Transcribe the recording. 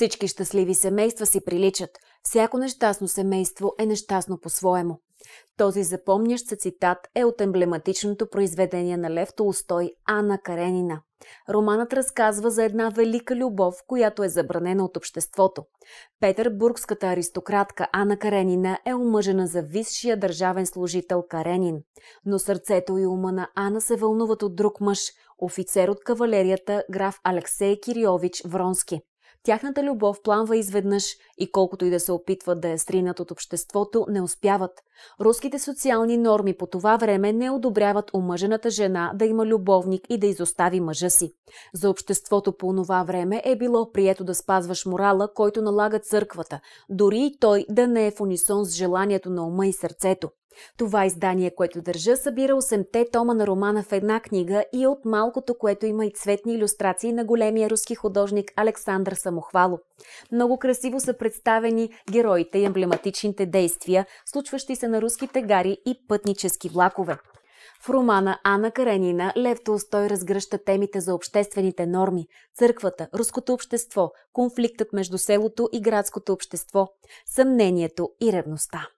Всички щастливи семейства си приличат. Всяко нещастно семейство е нещастно по-своему. Този запомнящ се цитат е от емблематичното произведение на Лев Толстой Анна Каренина. Романът разказва за една велика любов, която е забранена от обществото. Петербургската аристократка Ана Каренина е омъжена за висшия държавен служител Каренин. Но сърцето и ума на Ана се вълнуват от друг мъж, офицер от кавалерията граф Алексей Кириович Вронски. Тяхната любов планва изведнъж и колкото и да се опитват да я сринат от обществото, не успяват. Руските социални норми по това време не одобряват омъжената жена да има любовник и да изостави мъжа си. За обществото по това време е било прието да спазваш морала, който налага църквата, дори и той да не е в унисон с желанието на ума и сърцето. Това издание, което държа, събира 8-те тома на романа в една книга и е от малкото, което има и цветни иллюстрации на големия руски художник Александър Самохвалов. Много красиво са представени героите и емблематичните действия, случващи се на руските гари и пътнически влакове. В романа Анна Каренина Лев Толстой разгръща темите за обществените норми, църквата, руското общество, конфликтът между селото и градското общество, съмнението и ревността.